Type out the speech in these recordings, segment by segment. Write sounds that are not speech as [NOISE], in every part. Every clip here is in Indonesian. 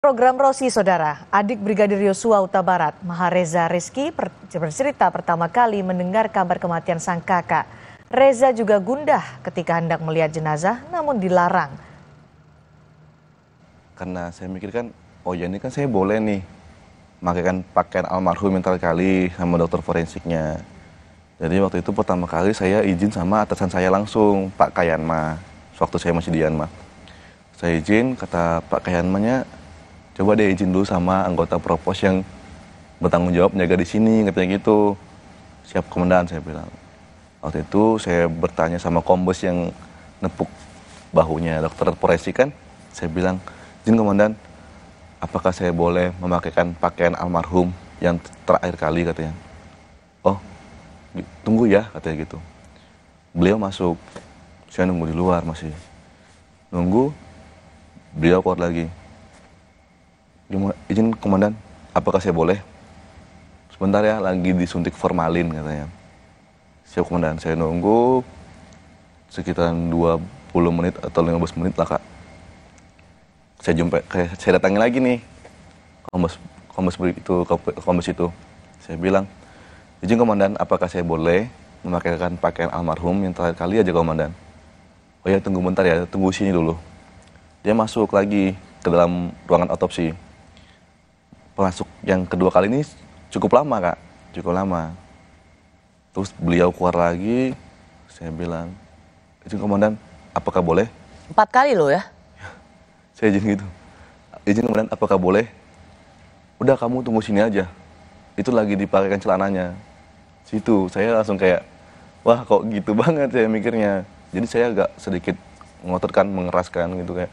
Program Rosi Saudara, adik Brigadir Yosua Uta Barat, Mahareza Rizky bercerita pertama kali mendengar kabar kematian sang kakak. Reza juga gundah ketika hendak melihat jenazah namun dilarang. Karena saya mikirkan, oh ya ini kan saya boleh nih. Pakai kan pakaian almarhum mental kali sama dokter forensiknya. Jadi waktu itu pertama kali saya izin sama atasan saya langsung, Pak Kayanma. Waktu saya masih di Yanma. Saya izin, kata Pak Kayanmanya, coba deh izin dulu sama anggota propos yang bertanggung jawab menjaga di sini katanya gitu siap komandan saya bilang waktu itu saya bertanya sama kombes yang nepuk bahunya dokter forensik kan saya bilang izin komandan apakah saya boleh memakaikan pakaian almarhum yang terakhir kali katanya oh tunggu ya katanya gitu beliau masuk saya nunggu di luar masih nunggu beliau keluar lagi izin komandan, apakah saya boleh? Sebentar ya, lagi disuntik formalin katanya. Siap komandan, saya nunggu sekitaran 20 menit atau 15 menit lah kak. Saya jumpa, saya datangi lagi nih kombes kombes itu kombes itu. Saya bilang, izin komandan, apakah saya boleh memakaikan pakaian almarhum yang terakhir kali aja komandan? Oh ya tunggu bentar ya, tunggu sini dulu. Dia masuk lagi ke dalam ruangan otopsi masuk yang kedua kali ini cukup lama kak, cukup lama. Terus beliau keluar lagi, saya bilang, izin komandan, apakah boleh? Empat kali loh ya? [LAUGHS] saya izin gitu. Izin komandan apakah boleh? Udah kamu tunggu sini aja. Itu lagi dipakaikan celananya. Situ saya langsung kayak, wah kok gitu banget saya mikirnya. Jadi saya agak sedikit ngotot kan, mengeraskan gitu kayak.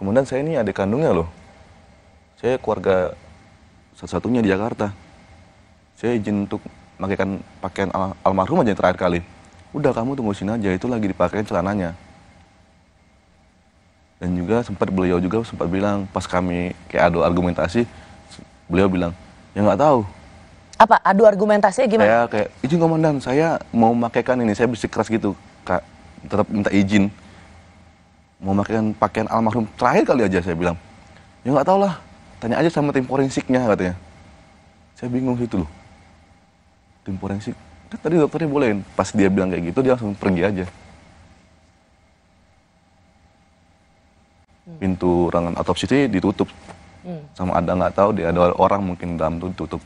Kemudian saya ini adik kandungnya loh saya keluarga satu-satunya di Jakarta. Saya izin untuk memakaikan pakaian al almarhum aja yang terakhir kali. Udah kamu tunggu sini aja, itu lagi dipakai celananya. Dan juga sempat beliau juga sempat bilang pas kami kayak adu argumentasi, beliau bilang, ya nggak tahu. Apa adu argumentasinya gimana? Saya kayak izin komandan, saya mau memakaikan ini, saya bersih keras gitu, kak tetap minta izin mau memakaikan pakaian almarhum terakhir kali aja saya bilang ya nggak tahu lah tanya aja sama tim forensiknya katanya saya bingung situ loh tim forensik kan tadi dokternya bolehin pas dia bilang kayak gitu dia langsung pergi aja hmm. pintu ruangan autopsi itu ditutup hmm. sama ada nggak tahu dia ada orang mungkin dalam itu ditutup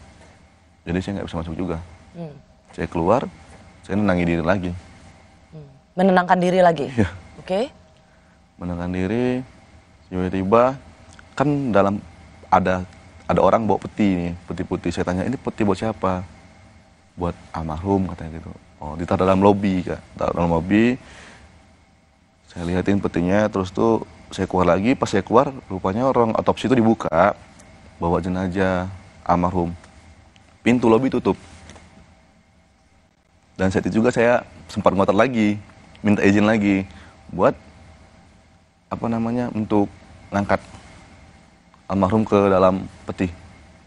jadi saya nggak bisa masuk juga hmm. saya keluar saya nangis diri lagi hmm. menenangkan diri lagi ya. oke okay. menenangkan diri tiba-tiba kan dalam ada ada orang bawa peti nih, peti peti Saya tanya, ini peti buat siapa? Buat almarhum katanya gitu. Oh, ditaruh dalam lobi kak. Taruh dalam lobi. Saya lihatin petinya, terus tuh saya keluar lagi. Pas saya keluar, rupanya orang otopsi itu dibuka, bawa jenazah almarhum. Pintu lobi tutup. Dan saat itu juga saya sempat ngotot lagi, minta izin lagi buat apa namanya untuk ngangkat almarhum ke dalam peti.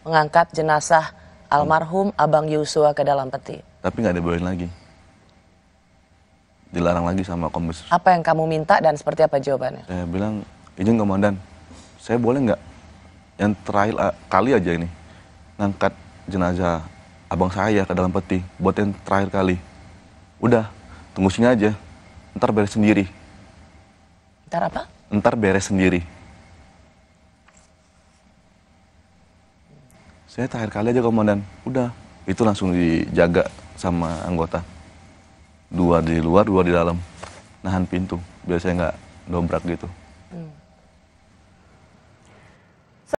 Mengangkat jenazah almarhum Abang Yusua ke dalam peti. Tapi nggak dibolehin lagi. Dilarang lagi sama komis. Apa yang kamu minta dan seperti apa jawabannya? Saya bilang, izin komandan, saya boleh nggak yang terakhir ah, kali aja ini ngangkat jenazah abang saya ke dalam peti buat yang terakhir kali. Udah, tunggu sini aja. Ntar beres sendiri. Ntar apa? Ntar beres sendiri. saya terakhir kali aja komandan udah itu langsung dijaga sama anggota dua di luar dua di dalam nahan pintu biasanya nggak dobrak gitu